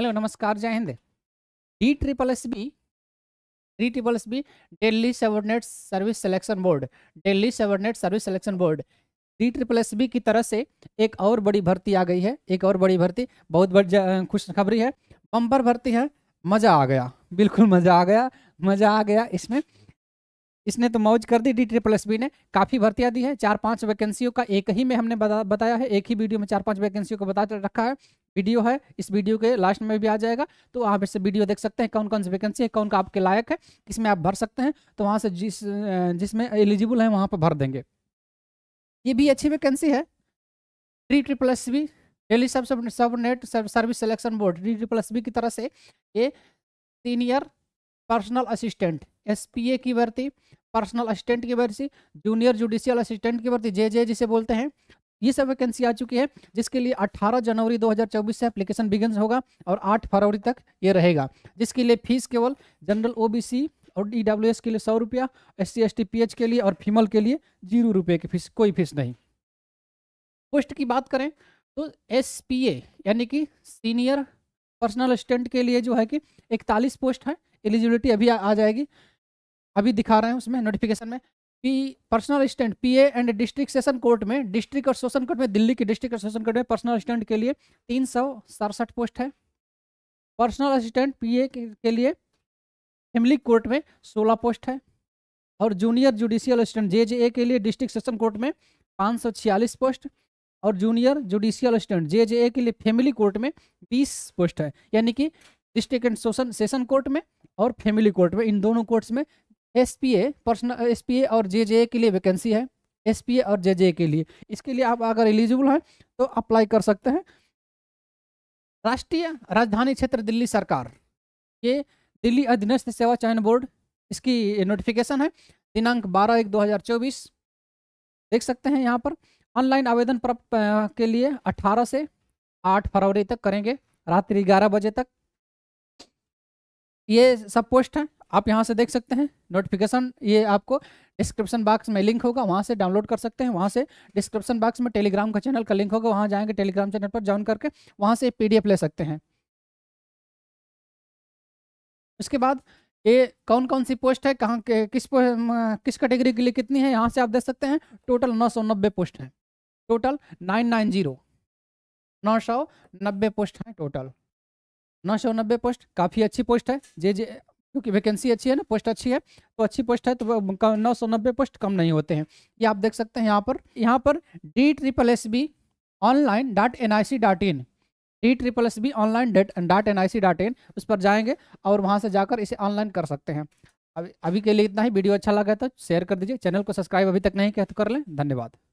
hello नमस्कार जय हिंद D triple S B D triple S B Delhi subordinate service selection board Delhi subordinate service selection board D triple S B की तरह से एक और बड़ी भर्ती आ गई है एक और बड़ी भर्ती बहुत बड़ी खुशखबरी है बम्पर भर्ती है मज़ा आ गया बिल्कुल मज़ा आ गया मज़ा आ गया इसमें इसने तो मौज कर दी डी ट्रिपल एस बी ने काफ़ी भर्तियां दी है चार पांच वैकेंसियों का एक ही में हमने बता, बताया है एक ही वीडियो में चार पांच वैकेंसियों को बता रखा है वीडियो है इस वीडियो के लास्ट में भी आ जाएगा तो आप इससे वीडियो देख सकते हैं कौन कौन सी वैकेंसी है कौन का आपके लायक है किसमें आप भर सकते हैं तो वहां से जिस जिसमें एलिजिबल है वहाँ पर भर देंगे ये भी अच्छी वैकेंसी है D triple S B Delhi sub subordinate service selection board D triple S B की तरह से ये सीनियर पर्सनल असिस्टेंट एस की भर्ती पर्सनल असिस्टेंट की भर्ती जूनियर जुडिशियल असिस्टेंट की भर्ती जे जे जिसे बोलते हैं ये सब वैकेंसी आ चुकी है जिसके लिए 18 जनवरी 2024 से एप्लीकेशन बिगन होगा और 8 फरवरी तक ये रहेगा जिसके लिए फीस केवल जनरल ओबीसी और ई के लिए सौ रुपया एस सी एस के लिए और फीमल के लिए जीरो रुपये की फीस कोई फीस नहीं पोस्ट की बात करें तो एस यानी कि सीनियर पर्सनल असिस्टेंट के लिए जो है कि इकतालीस पोस्ट है एलिजिबिलिटी अभी आ जाएगी अभी दिखा रहे हैं उसमें नोटिफिकेशन में P personal assistant P and district session court में डिस्ट्रिक्ट और सेशन कोर्ट में दिल्ली के डिस्ट्रिक्ट और सेशन कोर्ट में पर्सनल असिस्टेंट के लिए तीन पोस्ट है पर्सनल असिस्टेंट पीए के लिए फैमिली कोर्ट में सोलह पोस्ट है और जूनियर जुडिशियल असिस्टेंट जे के लिए डिस्ट्रिक्ट सेशन कोर्ट में पाँच पोस्ट और जूनियर जुडिशियल असिस्टेंट जे के लिए फैमिली कोर्ट में बीस पोस्ट है यानी कि district and session session court में और फैमिली कोर्ट में इन दोनों कोर्ट्स में S P A personal S P A और जे जे ए के लिए वैकेंसी है एस पी ए और जे जे ए के लिए इसके लिए आप अगर एलिजिबल हैं तो अप्लाई कर सकते हैं राष्ट्रीय राजधानी क्षेत्र दिल्ली सरकार ये दिल्ली अधीनस्थ सेवा चयन बोर्ड इसकी नोटिफिकेशन है दिनांक बारह एक दो हज़ार चौबीस देख सकते हैं यहाँ पर ऑनलाइन आवेदन प्राप्त के लिए अठारह से आठ फरवरी तक करेंगे रात्रि ग्यारह बजे तक ये सब पोस्ट हैं आप यहाँ से देख सकते हैं नोटिफिकेशन ये आपको डिस्क्रिप्शन बॉक्स में लिंक होगा वहाँ से डाउनलोड कर सकते हैं वहाँ से डिस्क्रिप्शन बॉक्स में टेलीग्राम का चैनल का लिंक होगा वहाँ जाएंगे टेलीग्राम चैनल पर ज्वाइन करके वहाँ से पीडीएफ ले सकते हैं उसके बाद ये कौन कौन सी पोस्ट है कहाँ किस किस कैटेगरी के लिए कितनी है यहाँ से आप देख सकते हैं टोटल नौ सौ नब्बे पोस्ट हैं टोटल नाइन नाइन जीरो नौ सौ नब्बे पोस्ट हैं टोटल नौ सौ नब्बे पोस्ट काफ़ी अच्छी पोस्ट है जे जे क्योंकि वैकेंसी अच्छी है ना पोस्ट अच्छी है तो अच्छी पोस्ट है तो नौ सौ नब्बे पोस्ट कम नहीं होते हैं ये आप देख सकते हैं यहाँ पर यहाँ पर D triple S B online dot N I C dot in D triple S B online dot N I C dot in उस पर जाएंगे और वहाँ से जाकर इसे ऑनलाइन कर सकते हैं अभी अभी के लिए इतना ही वीडियो अच्छा लगा तो शेयर कर दीजिए चैनल को सब्सक्राइब अभी तक नहीं किया तो कर लें धन्यवाद